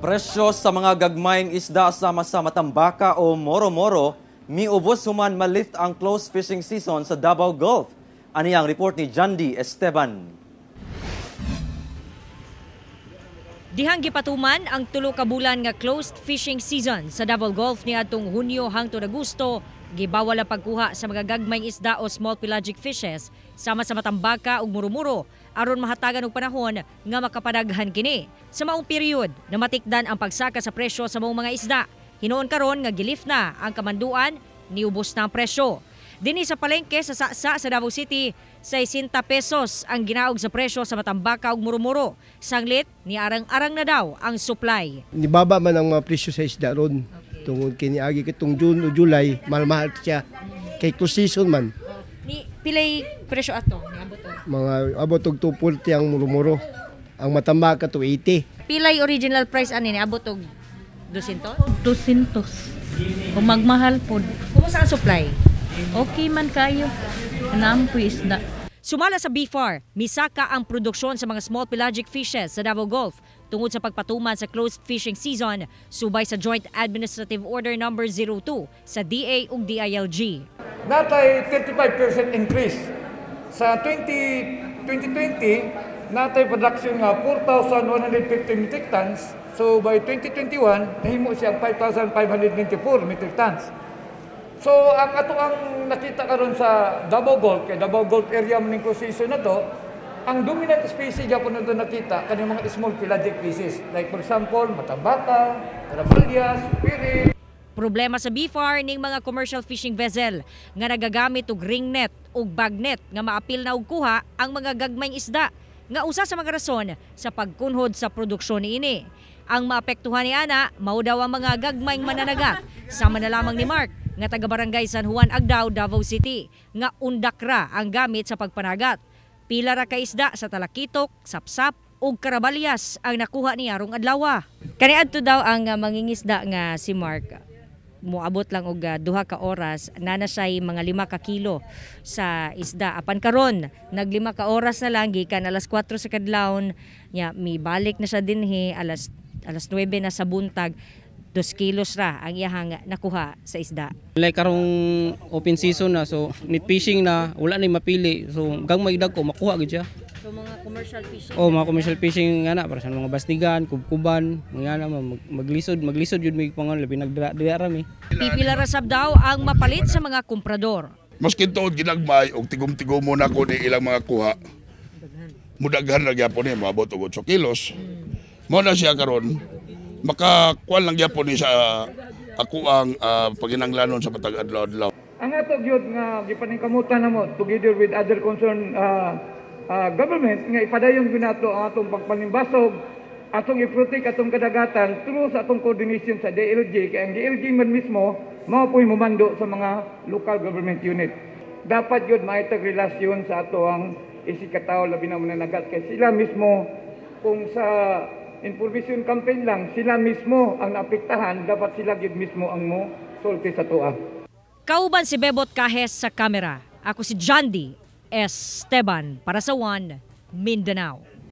Presyo sa mga gagmayng isda sama sa Matambaka o Moro-Moro, miubos human malift ang close fishing season sa Davao Gulf. Ani ang report ni Jandi Esteban. Dihang gipatuman ang tulo ka bulan nga closed fishing season sa Davao Gulf niadtong Hunyo hangtod Agosto Gibawal ang pagkuha sa mga gagmayng isda o small pelagic fishes sama sa matambaka ug murumuro aron mahatagan og panahon nga makapadaghan kini. Sa maong period na matikdan ang pagsaka sa presyo sa maong mga isda, hinoon karon nga gilift na ang kamanduan, niubos na ang presyo. Dini sa palengke sa Saksa sa Davao City, 60 pesos ang ginaog sa presyo sa matambaka ug murumuro. Sanglit, niarang-arang na daw ang supply. Nibaba man ang mga presyo sa isda ron. Okay tungod kini agi kitong June o July malmahal mahal siya kay to season man ni pilay presyo ato ni abot mga abot og 240 ang murumuro ang matamba ka to pilay original price ani ni abot og 200 200 kung magmahal pod kumusta ang supply okay man kayo anam na Sumala sa BFAR, misaka ang produksyon sa mga small pelagic fishes sa Davao Gulf tungod sa pagpatuman sa closed fishing season subay sa Joint Administrative Order No. 02 sa DA ug DILG. Natay 35% increase. Sa 20, 2020, natay production nga 4,150 metric tons. So by 2021, nahimo siya 5,594 metric tons. So, ang ato ang nakita karon sa Davao Gulf, kay Davao Gulf area man ko season na to, ang dominant species Japan na nakita, kanyang mga small pelagic species. Like for example, matabaka, tarapalias, piri. Problema sa BFAR ning mga commercial fishing vessel nga nagagamit og ring net ug bag net nga maapil na og kuha ang mga gagmayng isda nga usa sa mga rason sa pagkunhod sa produksyon niini. Ang maapektuhan ni ana mao daw ang mga gagmayng mananaga sama na lamang ni Mark nga taga-barangay San Juan Agdao, Davao City nga undakra ang gamit sa pagpanagat. Pila ra ka isda sa talakitok, sapsap ug karabalyas ang nakuha ni Arong Adlawa. Kani adto daw ang ah, mangingisda nga si Mark muabot lang og ah, duha ka oras nana say mga lima ka kilo sa isda apan karon naglima ka oras na lang gikan alas 4 sa kadlawon nya mi balik na siya dinhi alas alas 9 na sa buntag 2 kilos ra ang iyahang nakuha sa isda. Like karong open season na so net fishing na wala na mapili so gang may ko makuha gid siya. So mga commercial fishing. Oh, mga commercial fishing nga na para sa mga bastigan, kubkuban, mga na mag maglisod, maglisod yun may pangon labi nagdira mi. Pipila ra sab daw ang mapalit sa mga komprador. Maski tuod ginagmay og tigom-tigom mo na ko ni ilang mga kuha. Mudaghan na gyapon ni maabot og 8 kilos. Mo na siya karon makakuan lang gyapon ni sa ah, ako ang uh, paginanglanon sa patag adlaw-adlaw. Ang ato gyud nga gipaningkamutan namo together with other concerned uh, uh, government nga ipadayon gyud nato ang atong pagpanimbasog atong iprotek atong kadagatan through sa atong coordination sa DLG kay ang DLG man mismo mao puy mumando sa mga local government unit. Dapat gyud maitag relasyon sa ato ang isikataw labi na mananagat kay sila mismo kung sa information campaign lang, sila mismo ang naapektahan, dapat sila gid mismo ang mo sulti sa tuwa. Kauban si Bebot Kahes sa kamera. Ako si Jandy Esteban para sa One Mindanao.